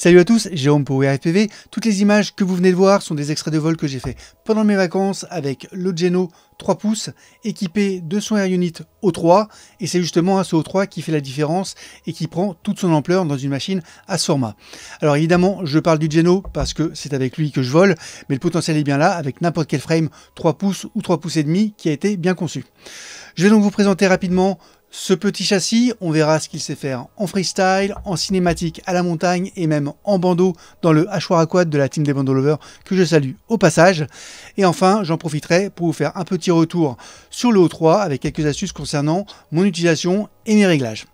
Salut à tous, Jérôme pour RFPV. Toutes les images que vous venez de voir sont des extraits de vol que j'ai fait pendant mes vacances avec le Geno 3 pouces équipé de son Air Unit O3 et c'est justement ce O3 qui fait la différence et qui prend toute son ampleur dans une machine à ce format. Alors évidemment je parle du Geno parce que c'est avec lui que je vole mais le potentiel est bien là avec n'importe quel frame 3 pouces ou 3 pouces et demi qui a été bien conçu. Je vais donc vous présenter rapidement ce petit châssis, on verra ce qu'il sait faire en freestyle, en cinématique, à la montagne et même en bandeau dans le hachoir aquad de la team des bandeaux lovers que je salue au passage. Et enfin, j'en profiterai pour vous faire un petit retour sur le O3 avec quelques astuces concernant mon utilisation et mes réglages.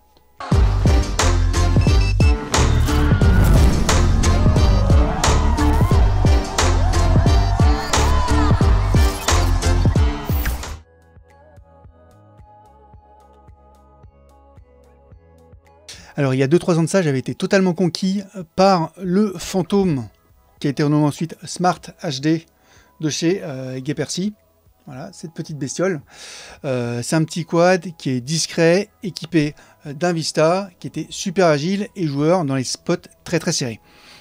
Alors il y a 2-3 ans de ça, j'avais été totalement conquis par le fantôme qui a été renommé ensuite Smart HD de chez euh, Gepercy. Voilà, cette petite bestiole. Euh, c'est un petit quad qui est discret, équipé euh, d'un Vista, qui était super agile et joueur dans les spots très très serrés.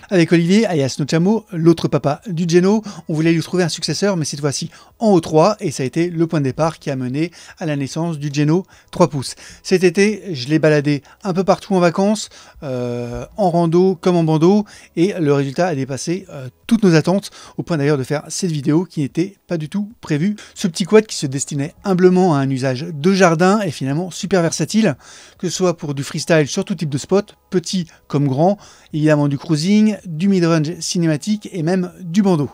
Avec Olivier Ayas Nochamo, l'autre papa du Geno, on voulait lui trouver un successeur, mais cette fois-ci en O3, et ça a été le point de départ qui a mené à la naissance du Geno 3 pouces. Cet été, je l'ai baladé un peu partout en vacances, euh, en rando comme en bandeau, et le résultat a dépassé euh, toutes nos attentes, au point d'ailleurs de faire cette vidéo qui n'était pas du tout prévue. Ce petit quad qui se destinait humblement à un usage de jardin est finalement super versatile, que ce soit pour du freestyle sur tout type de spot, petit comme grand, évidemment du cruising, du midrange cinématique et même du bandeau.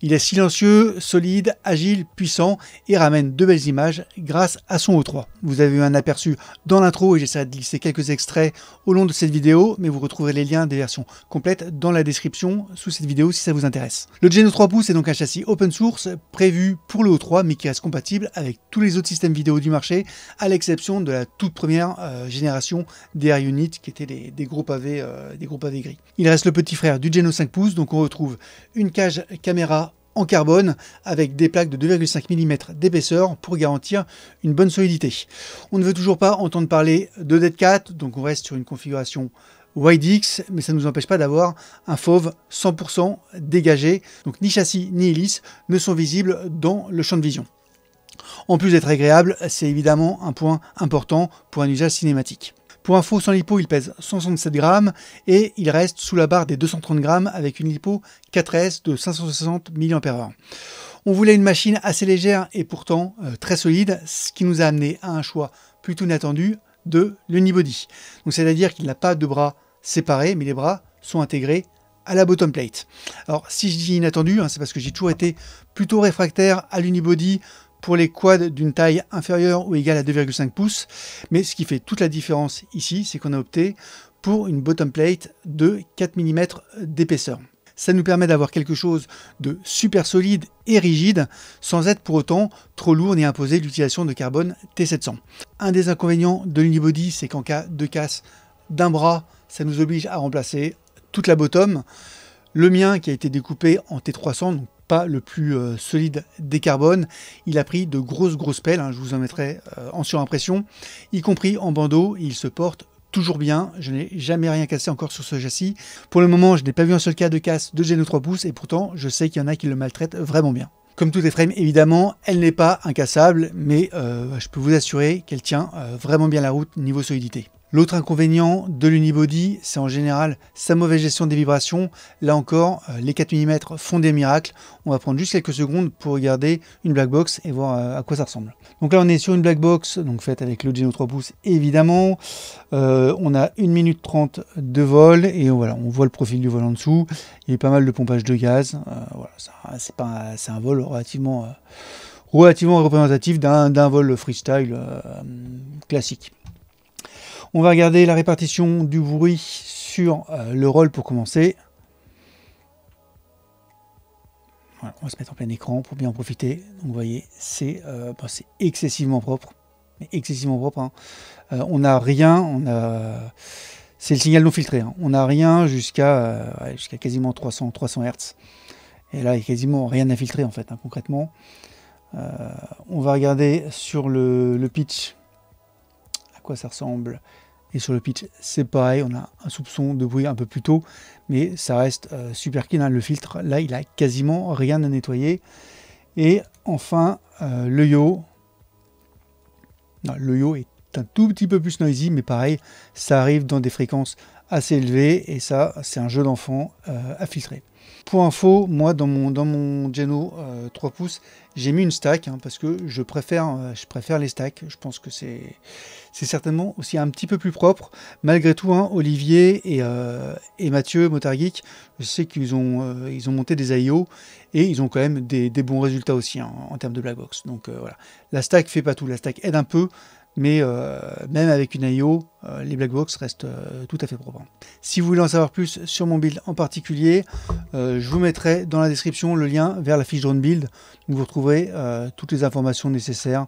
Il est silencieux, solide, agile, puissant et ramène de belles images grâce à son O3. Vous avez eu un aperçu dans l'intro et j'essaie de glisser quelques extraits au long de cette vidéo, mais vous retrouverez les liens des versions complètes dans la description sous cette vidéo si ça vous intéresse. Le Geno 3 pouces est donc un châssis open source prévu pour le O3 mais qui reste compatible avec tous les autres systèmes vidéo du marché à l'exception de la toute première euh, génération des Unit qui était des, des groupes euh, des gros pavés gris. Il reste le petit frère du Geno 5 pouces donc on retrouve une cage caméra en carbone avec des plaques de 2,5 mm d'épaisseur pour garantir une bonne solidité. On ne veut toujours pas entendre parler de Dead Cat, donc on reste sur une configuration YDX, mais ça ne nous empêche pas d'avoir un fauve 100% dégagé. Donc ni châssis ni hélice ne sont visibles dans le champ de vision. En plus d'être agréable, c'est évidemment un point important pour un usage cinématique. Pour info, sans lipo, il pèse 167 grammes et il reste sous la barre des 230 grammes avec une lipo 4S de 560 mAh. On voulait une machine assez légère et pourtant euh, très solide, ce qui nous a amené à un choix plutôt inattendu de l'unibody. Donc c'est-à-dire qu'il n'a pas de bras séparés, mais les bras sont intégrés à la bottom plate. Alors si je dis inattendu, hein, c'est parce que j'ai toujours été plutôt réfractaire à l'unibody pour les quads d'une taille inférieure ou égale à 2,5 pouces. Mais ce qui fait toute la différence ici, c'est qu'on a opté pour une bottom plate de 4 mm d'épaisseur. Ça nous permet d'avoir quelque chose de super solide et rigide sans être pour autant trop lourd ni imposer l'utilisation de carbone T700. Un des inconvénients de l'unibody, c'est qu'en cas de casse d'un bras, ça nous oblige à remplacer toute la bottom. Le mien qui a été découpé en T300, pas le plus euh, solide des carbone, Il a pris de grosses grosses pelles, hein, je vous en mettrai euh, en surimpression, y compris en bandeau, il se porte toujours bien, je n'ai jamais rien cassé encore sur ce châssis. Pour le moment, je n'ai pas vu un seul cas de casse de Geno 3 pouces et pourtant, je sais qu'il y en a qui le maltraitent vraiment bien. Comme toutes les frames, évidemment, elle n'est pas incassable, mais euh, je peux vous assurer qu'elle tient vraiment bien la route niveau solidité. L'autre inconvénient de l'unibody, c'est en général sa mauvaise gestion des vibrations. Là encore, euh, les 4 mm font des miracles. On va prendre juste quelques secondes pour regarder une black box et voir euh, à quoi ça ressemble. Donc là, on est sur une black box, donc faite avec le Geno 3 pouces évidemment. Euh, on a 1 minute 30 de vol et voilà, on voit le profil du vol en dessous. Il y a pas mal de pompage de gaz. c'est un, vol relativement, relativement représentatif d'un vol freestyle classique. On va regarder la répartition du bruit sur euh, le rôle pour commencer. on va se mettre en plein écran pour bien en profiter. Donc vous voyez, c'est euh, bah, excessivement propre. excessivement propre. Hein. Euh, on n'a rien, a... c'est le signal non filtré. Hein. On n'a rien jusqu'à quasiment 300, 300 Hz. Et là, il n'y a quasiment rien à filtrer en fait, hein, concrètement. on va regarder sur le, le, pitch à quoi ça ressemble. Et sur le pitch, c'est pareil, on a un soupçon de bruit un peu plus tôt, mais ça reste euh, super clean. Hein, le filtre, là, il a quasiment rien à nettoyer. Et enfin, euh, le yo. Non, le yo est un tout petit peu plus noisy, mais pareil, ça arrive dans des fréquences assez élevées, et ça, c'est un jeu d'enfant euh, à filtrer. Pour info, moi dans mon, dans mon Geno 3 euh, pouces, j'ai mis une stack hein, parce que je préfère, euh, je préfère les stacks. Je pense que c'est certainement aussi un petit peu plus propre. Malgré tout, hein, Olivier et, euh, et Mathieu, je sais qu'ils ont, ils ont monté des IO et ils ont quand même des, bons résultats aussi hein, en termes de black box. Donc voilà, la stack fait pas tout, la stack aide un peu, mais euh, même avec une IO, euh, les black box restent euh, tout à fait propres. Si vous voulez en savoir plus sur mon build en particulier, je vous mettrai dans la description le lien vers la fiche drone build où vous retrouverez toutes les informations nécessaires.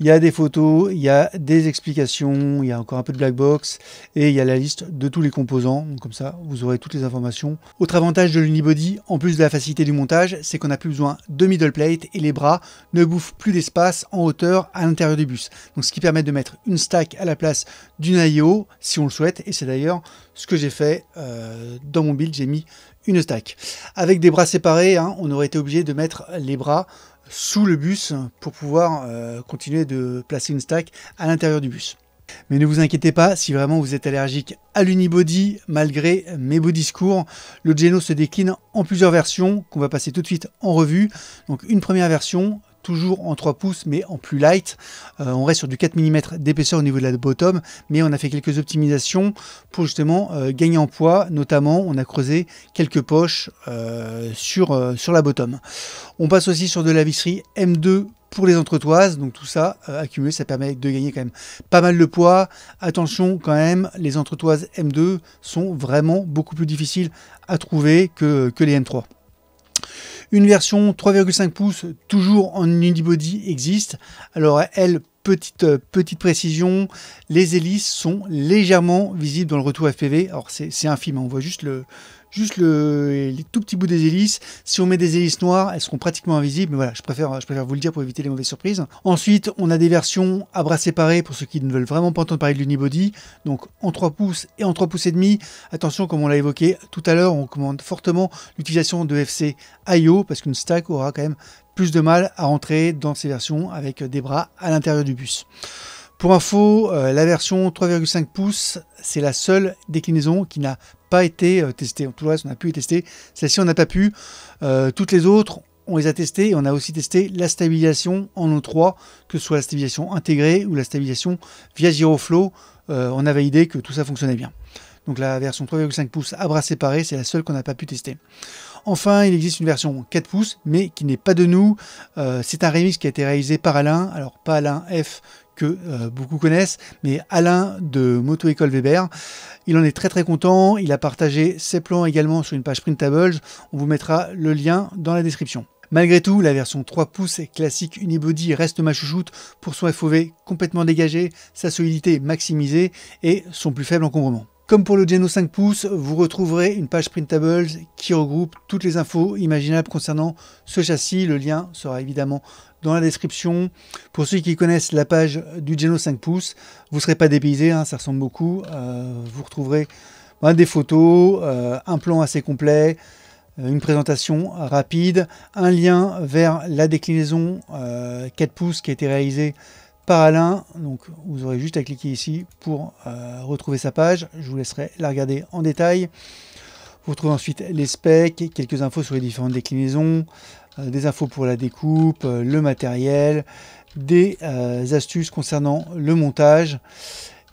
Il y a des photos, il y a des explications, il y a encore un peu de black box et il y a la liste de tous les composants. comme ça, vous aurez toutes les informations. Autre avantage de l'unibody, en plus de la facilité du montage, c'est qu'on n'a plus besoin de middle plate et les bras ne bouffent plus d'espace en hauteur à l'intérieur du bus. Donc ce qui permet de mettre une stack à la place d'une IO si on le souhaite. Et c'est d'ailleurs ce que j'ai fait euh, dans mon build. J'ai mis une stack. Avec des bras séparés, hein, on aurait été obligé de mettre les bras sous le bus pour pouvoir euh, continuer de placer une stack à l'intérieur du bus. Mais ne vous inquiétez pas, si vraiment vous êtes allergique à l'unibody, malgré mes beaux discours, le Geno se décline en plusieurs versions qu'on va passer tout de suite en revue. Donc une première version toujours en 3 pouces mais en plus light. Euh, on reste sur du 4 mm d'épaisseur au niveau de la bottom mais on a fait quelques optimisations pour justement euh, gagner en poids. Notamment on a creusé quelques poches euh, sur, sur la bottom. On passe aussi sur de la visserie M2 pour les entretoises. Donc tout ça accumulé, ça permet de gagner quand même pas mal de poids. Attention quand même, les entretoises M2 sont vraiment beaucoup plus difficiles à trouver que les M3. Une version 3,5 pouces, toujours en unibody, existe. Alors elle euh, petite, précision, les hélices sont légèrement visibles dans le retour FPV. Alors c'est infime, hein, on voit juste le, juste le, les tout petits bouts des hélices. Si on met des hélices noires, elles seront pratiquement invisibles, mais voilà, je préfère, je préfère vous le dire pour éviter les mauvaises surprises. Ensuite, on a des versions à bras séparés pour ceux qui ne veulent vraiment pas entendre parler de l'unibody, donc en 3 pouces et en 3 pouces et demi. Attention, comme on l'a évoqué tout à l'heure, on commande fortement l'utilisation de FC IO parce qu'une stack aura quand même plus de mal à rentrer dans ces versions avec des bras à l'intérieur du bus. Pour info, euh, la version 3,5 pouces, c'est la seule déclinaison qui n'a pas été euh, testée. Tout le reste, on a pu y tester. Celle-ci, on n'a pas pu. Euh, toutes les autres, on les a testées et on a aussi testé la stabilisation en O3, que ce soit la stabilisation intégrée ou la stabilisation via Giroflow. on a validé que tout ça fonctionnait bien. Donc la version 3,5 pouces à bras séparés, c'est la seule qu'on n'a pas pu tester. Enfin, il existe une version 4 pouces, mais qui n'est pas de nous. Euh, c'est un remix qui a été réalisé par Alain, alors pas Alain F que euh, beaucoup connaissent, mais Alain de Moto École Weber. Il en est très très content, il a partagé ses plans également sur une page Printables, on vous mettra le lien dans la description. Malgré tout, la version 3 pouces classique unibody reste ma chouchoute pour son FOV complètement dégagé, sa solidité maximisée et son plus faible encombrement. Comme pour le Geno 5 pouces, vous retrouverez une page Printables qui regroupe toutes les infos imaginables concernant ce châssis. Le lien sera évidemment dans la description. Pour ceux qui connaissent la page du Geno 5 pouces, vous ne serez pas dépaysé, hein, ça ressemble beaucoup. Euh, vous retrouverez des photos, euh, un plan assez complet, euh, une présentation rapide, un lien vers la déclinaison 4 pouces qui a été réalisée Alain. Donc vous aurez juste à cliquer ici pour euh, retrouver sa page. Je vous laisserai la regarder en détail. Vous retrouvez ensuite les specs, quelques infos sur les différentes déclinaisons, euh, des infos pour la découpe, euh, le matériel, des astuces concernant le montage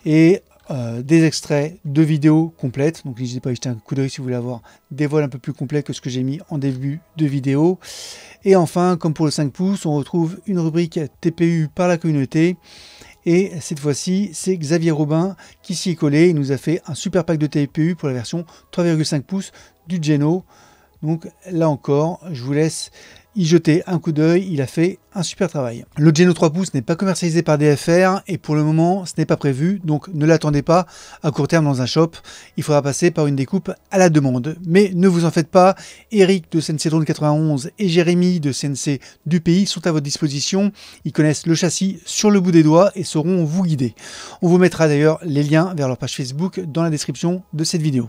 et euh, des extraits de vidéos complètes. Donc n'hésitez pas à jeter un coup d'œil si vous voulez avoir des voiles un peu plus complets que ce que j'ai mis en début de vidéo. Et enfin, comme pour le 5 pouces, on retrouve une rubrique TPU par la communauté. Et cette fois-ci, c'est Xavier Robin qui s'y est collé. Il nous a fait un super pack de TPU pour la version 3,5 pouces du Geno. Donc là encore, je vous laisse y jeter un coup d'œil, il a fait un super travail. Le Geno 3 pouces n'est pas commercialisé par DFR et pour le moment ce n'est pas prévu, donc ne l'attendez pas à court terme dans un shop, il faudra passer par une découpe à la demande. Mais ne vous en faites pas, Eric de CNC Drone 91 et Jérémy de CNC du pays sont à votre disposition, ils connaissent le châssis sur le bout des doigts et sauront vous guider. On vous mettra d'ailleurs les liens vers leur page Facebook dans la description de cette vidéo.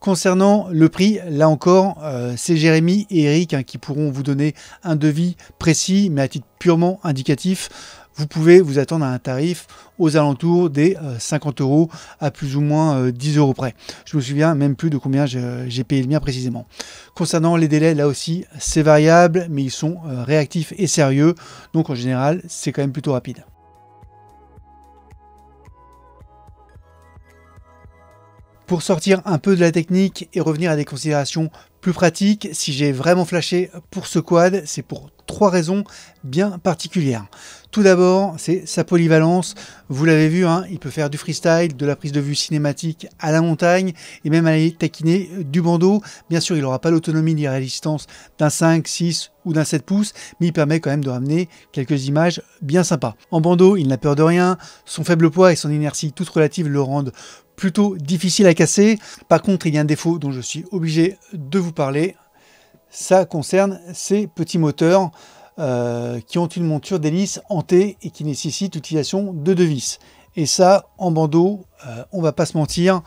Concernant le prix, là encore, euh, c'est Jérémy et Eric hein, qui pourront vous donner un devis précis, mais à titre purement indicatif. Vous pouvez vous attendre à un tarif aux alentours des 50 euh, euros à plus ou moins 10 euh, euros près. Je me souviens même plus de combien j'ai payé le mien précisément. Concernant les délais, là aussi, c'est variable, mais ils sont réactifs et sérieux. Donc en général, c'est quand même plutôt rapide. Pour sortir un peu de la technique et revenir à des considérations plus pratiques, si j'ai vraiment flashé pour ce quad, c'est pour trois raisons bien particulières. Tout d'abord, c'est sa polyvalence. Vous l'avez vu, hein, il peut faire du freestyle, de la prise de vue cinématique à la montagne et même aller taquiner du bandeau. Bien sûr, il n'aura pas l'autonomie ni la résistance d'un 5, 6 ou d'un 7 pouces, mais il permet quand même de ramener quelques images bien sympas. En bandeau, il n'a peur de rien. Son faible poids et son inertie toute relative le rendent plutôt difficile à casser. Par contre, il y a un défaut dont je suis obligé de vous parler. Ça concerne ses petits moteurs. Euh, qui ont une monture d'hélice hantée et qui nécessitent l'utilisation de deux vis. Et ça, en bandeau, on euh, on va pas se mentir,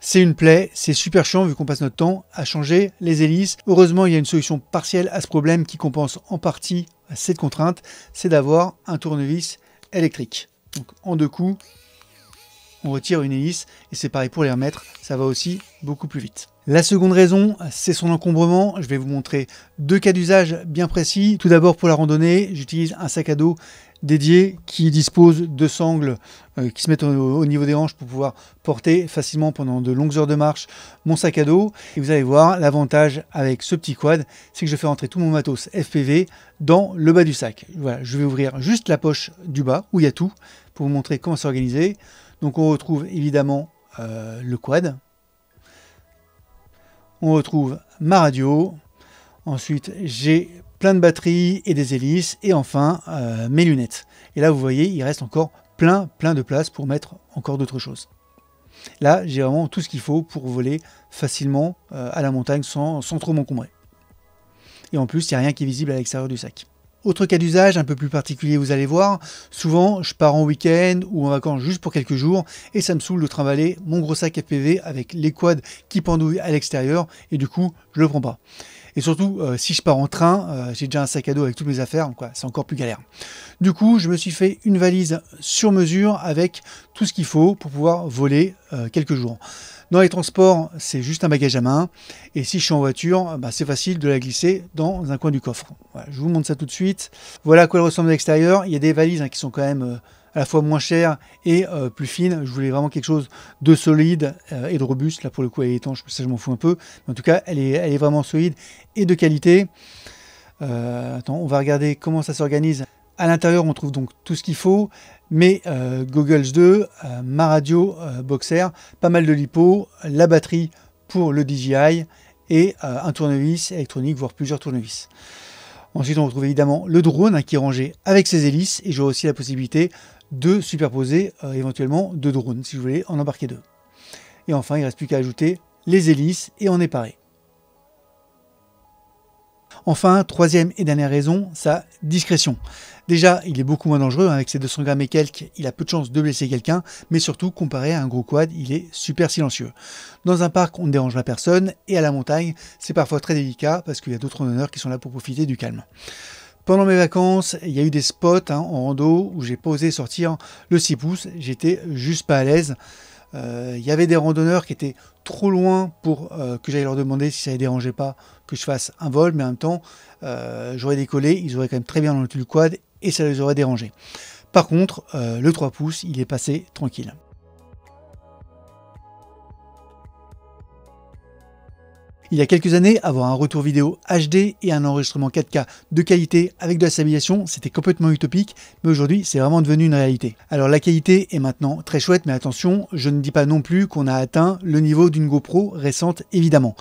c'est une plaie, c'est super chiant vu qu'on passe notre temps à changer les hélices. Heureusement, il y a une solution partielle à ce problème qui compense en partie cette contrainte, c'est d'avoir un tournevis électrique. Donc en deux coups, on retire une hélice et c'est pareil pour les remettre, ça va aussi beaucoup plus vite. La seconde raison, c'est son encombrement. Je vais vous montrer deux cas d'usage bien précis. Tout d'abord pour la randonnée, j'utilise un sac à dos dédié qui dispose de sangles euh, qui se mettent au, niveau des hanches pour pouvoir porter facilement pendant de longues heures de marche mon sac à dos. Et vous allez voir, l'avantage avec ce petit quad, c'est que je fais rentrer tout mon matos FPV dans le bas du sac. Voilà, je vais ouvrir juste la poche du bas où il y a tout pour vous montrer comment s'organiser. Donc on retrouve évidemment euh, le quad. On retrouve ma radio. Ensuite, j'ai plein de batteries et des hélices. Et enfin, euh, mes lunettes. Et là, vous voyez, il reste encore plein, plein de place pour mettre encore d'autres choses. Là, j'ai vraiment tout ce qu'il faut pour voler facilement euh, à la montagne sans, sans trop m'encombrer. Et en plus, il n'y a rien qui est visible à l'extérieur du sac. Autre cas d'usage un peu plus particulier, vous allez voir, souvent je pars en week-end ou en vacances juste pour quelques jours et ça me saoule de trimballer mon gros sac FPV avec les quads qui pendouillent à l'extérieur et du coup je le prends pas. Et surtout, euh, si je pars en train, euh, j'ai déjà un sac à dos avec toutes mes affaires, donc c'est encore plus galère. Du coup, je me suis fait une valise sur mesure avec tout ce qu'il faut pour pouvoir voler euh, quelques jours. Dans les transports, c'est juste un bagage à main. Et si je suis en voiture, bah, c'est facile de la glisser dans un coin du coffre. je vous montre ça tout de suite. Voilà à quoi elle ressemble à l'extérieur. Il y a des valises hein, qui sont quand même à la fois moins chère et euh, plus fine. Je voulais vraiment quelque chose de solide euh, et de robuste. Là, pour le coup, elle est étanche, ça je m'en fous un peu. en tout cas, elle est, elle est vraiment solide et de qualité. Euh, on va regarder comment ça s'organise. À l'intérieur, on trouve donc tout ce qu'il faut, mais Goggles 2, ma radio Boxer, pas mal de lipo, la batterie pour le DJI et un tournevis électronique, voire plusieurs tournevis. Ensuite, on retrouve évidemment le drone hein, qui est rangé avec ses hélices et j'aurai aussi la possibilité de superposer euh, éventuellement deux drones, si vous voulez en embarquer deux. Et enfin, il ne reste plus qu'à ajouter les hélices et en est Enfin, troisième et dernière raison, sa discrétion. Déjà, il est beaucoup moins dangereux, hein, avec ses 200 grammes et quelques, il a peu de chances de blesser quelqu'un, mais surtout, comparé à un gros quad, il est super silencieux. Dans un parc, on ne dérange la personne, et à la montagne, c'est parfois très délicat, parce qu'il y a d'autres randonneurs qui sont là pour profiter du calme. Pendant mes vacances, il y a eu des spots hein, en rando où j'ai posé sortir le 6 pouces. J'étais juste pas à l'aise. Euh, il y avait des randonneurs qui étaient trop loin pour euh, que j'aille leur demander si ça les dérangeait pas que je fasse un vol, mais en même temps, euh, j'aurais décollé, ils auraient quand même très bien entendu le quad et ça les aurait dérangés. Par contre, le 3 pouces, il est passé tranquille. Il y a quelques années, avoir un retour vidéo HD et un enregistrement 4K de qualité avec de la stabilisation, c'était complètement utopique, mais aujourd'hui c'est vraiment devenu une réalité. Alors la qualité est maintenant très chouette, mais attention, je ne dis pas non plus qu'on a atteint le niveau d'une GoPro récente évidemment.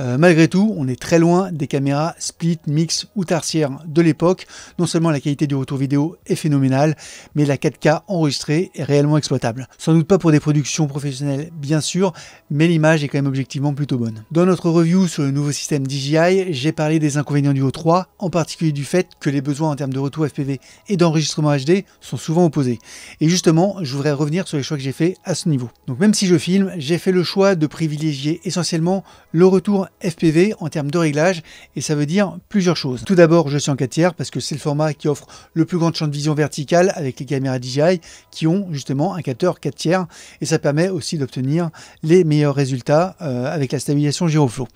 Euh, malgré tout, on est très loin des caméras split, mix ou tarsière de l'époque. Non seulement la qualité du retour vidéo est phénoménale, mais la 4K enregistrée est réellement exploitable. Sans doute pas pour des productions professionnelles bien sûr, mais l'image est quand même objectivement plutôt bonne. Dans notre review sur le nouveau système DJI, j'ai parlé des inconvénients du O3, en particulier du fait que les besoins en termes de retour FPV et d'enregistrement HD sont souvent opposés. Et justement, je voudrais revenir sur les choix que j'ai fait à ce niveau. Donc même si je filme, j'ai fait le choix de privilégier essentiellement le retour FPV en termes de réglage, et ça veut dire plusieurs choses. Tout d'abord, je suis en 4 tiers parce que c'est le format qui offre le plus grand champ de vision vertical avec les caméras DJI qui ont justement un capteur 4 tiers, et ça permet aussi d'obtenir les meilleurs résultats euh, avec la stabilisation gyroflow.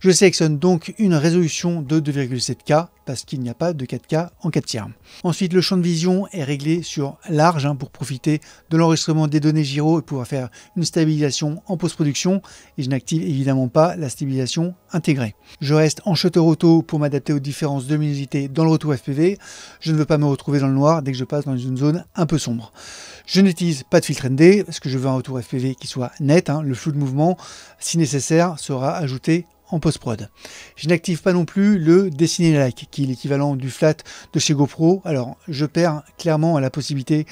Je sélectionne donc une résolution de 2,7K parce qu'il n'y a pas de 4K en 4 tiers. Ensuite, le champ de vision est réglé sur large hein, pour profiter de l'enregistrement des données gyro et pouvoir faire une stabilisation en post-production. Et je n'active évidemment pas la stabilisation intégrée. Je reste en shutter auto pour m'adapter aux différences de luminosité dans le retour FPV. Je ne veux pas me retrouver dans le noir dès que je passe dans une zone un peu sombre. Je n'utilise pas de filtre ND parce que je veux un retour FPV qui soit net. Hein. Le flou de mouvement, si nécessaire, sera ajouté post-prod. Je n'active pas non plus le dessiner like, qui est l'équivalent du flat de chez GoPro. Alors, je perds clairement la possibilité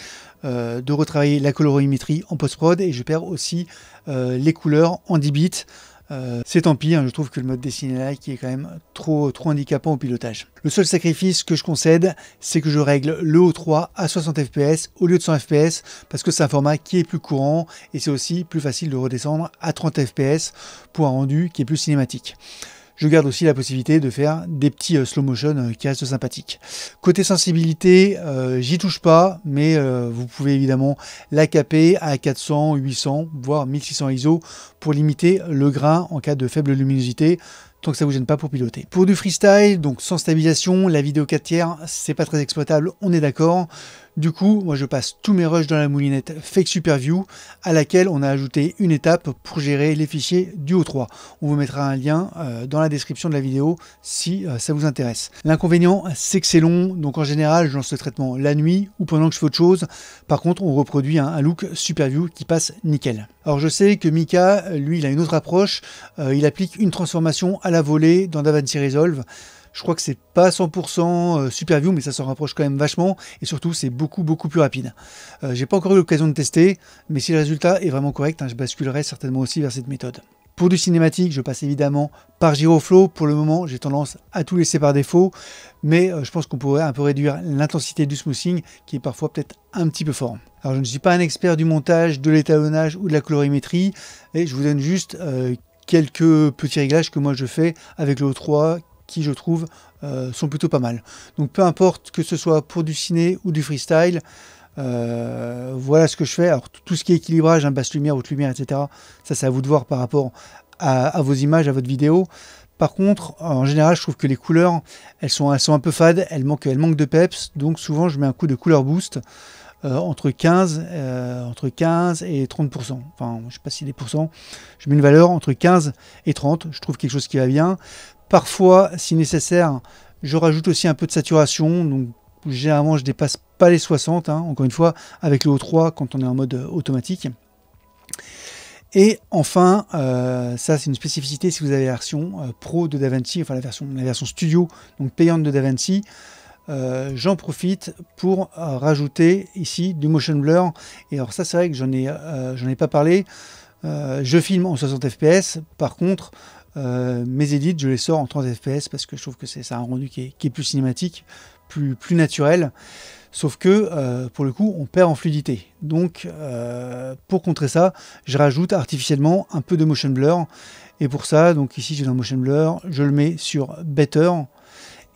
euh, de retravailler la colorimétrie en post-prod et je perds aussi euh, les couleurs en 10 bits euh, c'est tant pis, hein, je trouve que le mode dessiné là qui est quand même trop, trop handicapant au pilotage. Le seul sacrifice que je concède, c'est que je règle le O3 à 60 fps au lieu de 100 fps parce que c'est un format qui est plus courant et c'est aussi plus facile de redescendre à 30 fps pour un rendu qui est plus cinématique je garde aussi la possibilité de faire des petits euh, slow motion euh, qui restent sympathiques. Côté sensibilité, euh, j'y touche pas, mais vous pouvez évidemment la caper à 400, 800, voire 1600 ISO pour limiter le grain en cas de faible luminosité tant que ça ne vous gêne pas pour piloter. Pour du freestyle, donc sans stabilisation, la vidéo 4 tiers, c'est pas très exploitable, on est d'accord. Du coup, moi je passe tous mes rushs dans la moulinette Fake Superview, à laquelle on a ajouté une étape pour gérer les fichiers du O3. On vous mettra un lien euh, dans la description de la vidéo si euh, ça vous intéresse. L'inconvénient, c'est que c'est long, donc en général, je lance le traitement la nuit ou pendant que je fais autre chose. Par contre, on reproduit un, look look view qui passe nickel. Alors je sais que Mika, lui, il a une autre approche, euh, il applique une transformation à à la volée dans DaVinci Resolve. Je crois que c'est pas 100% euh, super view, mais ça s'en rapproche quand même vachement. Et surtout, c'est beaucoup, beaucoup plus rapide. Euh, j'ai pas encore eu l'occasion de tester, mais si le résultat est vraiment correct, hein, je basculerai certainement aussi vers cette méthode. Pour du cinématique, je passe évidemment par Giroflow. Pour le moment, j'ai tendance à tout laisser par défaut, mais euh, je pense qu'on pourrait un peu réduire l'intensité du smoothing, qui est parfois peut-être un petit peu fort. Alors je ne suis pas un expert du montage, de l'étalonnage ou de la colorimétrie, et je vous donne juste quelques petits réglages que moi je fais avec le O3 qui je trouve euh, sont plutôt pas mal. Donc peu importe que ce soit pour du ciné ou du freestyle, euh, voilà ce que je fais. Alors tout ce qui est équilibrage, hein, basse lumière, haute lumière, etc. Ça c'est à vous de voir par rapport à, vos images, à votre vidéo. Par contre, en général, je trouve que les couleurs, elles sont, elles sont un peu fades, elles manquent, elles manquent de peps, donc souvent je mets un coup de couleur boost. Euh, entre, 15, euh, entre 15 et 30%. Enfin, je ne sais pas si les pourcents. Je mets une valeur entre 15 et 30. Je trouve quelque chose qui va bien. Parfois, si nécessaire, je rajoute aussi un peu de saturation. Donc, généralement, je ne dépasse pas les 60. Hein, encore une fois, avec le O3 quand on est en mode euh, automatique. Et enfin, ça c'est une spécificité si vous avez la version pro de DaVinci, enfin la version, la version studio, donc payante de DaVinci, euh, j'en profite pour euh, rajouter ici du motion blur. Et alors ça c'est vrai que j'en ai, euh, j'en ai pas parlé. je filme en 60 fps, par contre mes edits je les sors en 30 fps parce que je trouve que c'est un rendu qui est, plus cinématique, plus, plus naturel. Sauf que pour le coup on perd en fluidité. Donc pour contrer ça, je rajoute artificiellement un peu de motion blur. Et pour ça, donc ici j'ai un motion blur, je le mets sur better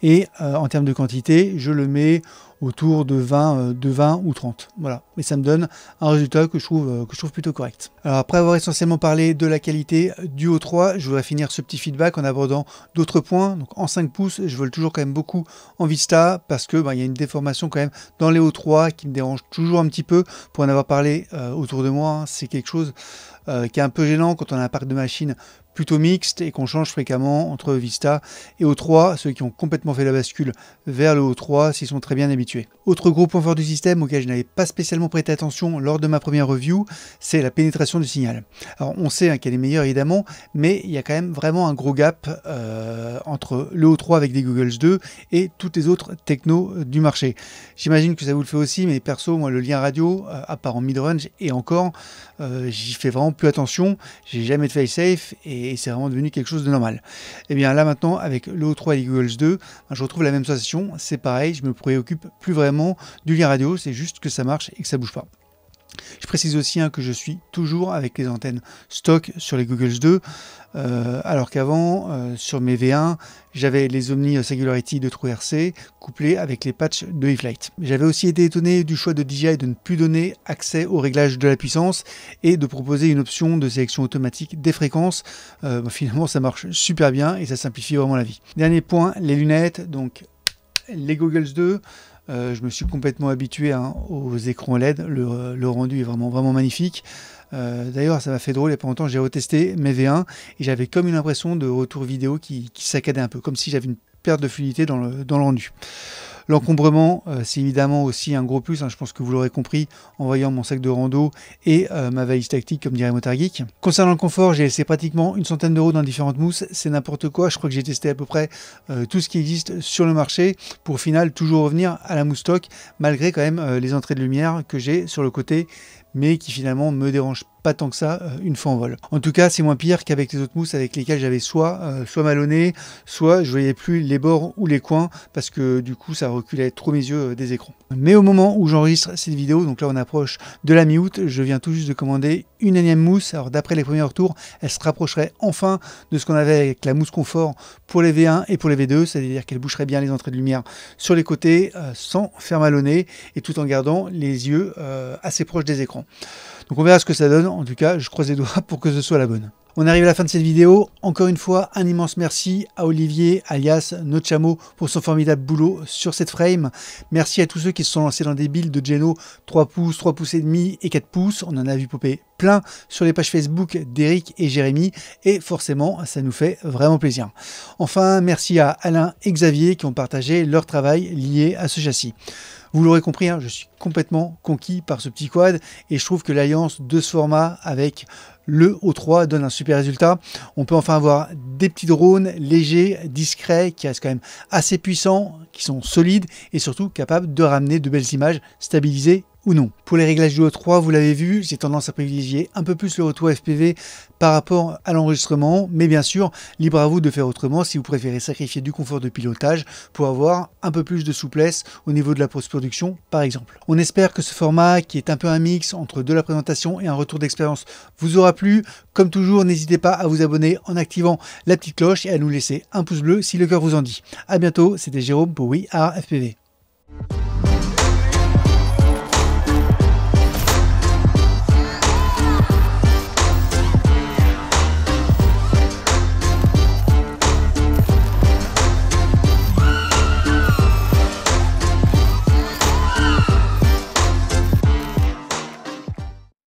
et euh, en termes de quantité, je le mets autour de 20, euh, de 20 ou 30. Voilà. Mais ça me donne un résultat que je trouve, euh, que je trouve plutôt correct. Alors après avoir essentiellement parlé de la qualité euh, du O3, je voudrais finir ce petit feedback en abordant d'autres points. Donc en 5 pouces, je vole toujours quand même beaucoup en Vista parce que ben, il y a une déformation quand même dans les O3 qui me dérange toujours un petit peu. Pour en avoir parlé autour de moi, hein, c'est quelque chose qui est un peu gênant quand on a un parc de machines plutôt mixte et qu'on change fréquemment entre Vista et O3. Ceux qui ont complètement fait la bascule vers le O3, s'ils sont très bien habitués autre gros point fort du système auquel je n'avais pas spécialement prêté attention lors de ma première review, c'est la pénétration du signal. Alors on sait hein, qu'elle est meilleure évidemment, mais il y a quand même vraiment un gros gap euh, entre le O3 avec des Googles 2 et toutes les autres technos du marché. J'imagine que ça vous le fait aussi, mais perso, moi le lien radio, euh, à part en mid-range et encore, euh, j'y fais vraiment plus attention, j'ai jamais de fail-safe et c'est vraiment devenu quelque chose de normal. Et eh bien là maintenant, avec le O3 et les Googles 2, je retrouve la même sensation, c'est pareil, je me préoccupe plus vraiment du lien radio, c'est juste que ça marche et que ça bouge pas. Je précise aussi hein, que je suis toujours avec les antennes stock sur les Googles 2, euh, alors qu'avant, euh, sur mes V1, j'avais les Omni Singularity de TrueRC couplés avec les patchs de eFlight. J'avais aussi été étonné du choix de DJI de ne plus donner accès au réglage de la puissance et de proposer une option de sélection automatique des fréquences. Euh, bah, finalement, ça marche super bien et ça simplifie vraiment la vie. Dernier point, les lunettes, donc les Googles 2. Euh, je me suis complètement habitué hein, aux écrans e LED. Le, rendu est vraiment, vraiment magnifique. Euh, d'ailleurs, ça m'a fait drôle. et pendant longtemps, j'ai retesté mes V1 et j'avais comme une impression de retour vidéo qui, saccadait un peu, comme si j'avais une perte de fluidité dans dans le rendu. L'encombrement, euh, c'est évidemment aussi un gros plus, hein, je pense que vous l'aurez compris en voyant mon sac de rando et euh, ma valise tactique, comme dirait Motar Geek. Concernant le confort, j'ai laissé pratiquement une centaine d'euros dans différentes mousses, c'est n'importe quoi, je crois que j'ai testé à peu près euh, tout ce qui existe sur le marché pour au final toujours revenir à la mousse stock, malgré quand même les entrées de lumière que j'ai sur le côté mais qui finalement me dérange pas tant que ça euh, une fois en vol. En tout cas, c'est moins pire qu'avec les autres mousses avec lesquelles j'avais soit, mal euh, soit malonné, soit je voyais plus les bords ou les coins parce que du coup ça reculait trop mes yeux euh, des écrans. Mais au moment où j'enregistre cette vidéo, donc là on approche de la mi-août, je viens tout juste de commander une énième mousse. Alors d'après les premiers retours, elle se rapprocherait enfin de ce qu'on avait avec la mousse confort pour les V1 et pour les V2, c'est-à-dire qu'elle boucherait bien les entrées de lumière sur les côtés sans faire malonner et tout en gardant les yeux assez proches des écrans. Donc on verra ce que ça donne. En tout cas, je croise les doigts pour que ce soit la bonne. On arrive à la fin de cette vidéo. Encore une fois, un immense merci à Olivier, alias Nochamo, pour son formidable boulot sur cette frame. Merci à tous ceux qui se sont lancés dans des builds de Geno 3 pouces, 3 pouces et demi et 4 pouces. On en a vu popper plein sur les pages Facebook d'Eric et Jérémy. Et forcément, ça nous fait vraiment plaisir. Enfin, merci à Alain et Xavier qui ont partagé leur travail lié à ce châssis. Vous l'aurez compris, hein, je suis complètement conquis par ce petit quad et je trouve que l'alliance de ce format avec le O3 donne un super résultat. On peut enfin avoir des petits drones légers, discrets, qui restent quand même assez puissants, qui sont solides et surtout capables de ramener de belles images stabilisées ou non. Pour les réglages du O3, vous l'avez vu, j'ai tendance à privilégier un peu plus le retour FPV par rapport à l'enregistrement, mais bien sûr, libre à vous de faire autrement si vous préférez sacrifier du confort de pilotage pour avoir un peu plus de souplesse au niveau de la post-production par exemple. On espère que ce format qui est un peu un mix entre de la présentation et un retour d'expérience vous aura plu. Comme toujours, n'hésitez pas à vous abonner en activant la petite cloche et à nous laisser un pouce bleu si le cœur vous en dit. A bientôt, c'était Jérôme pour We Are FPV.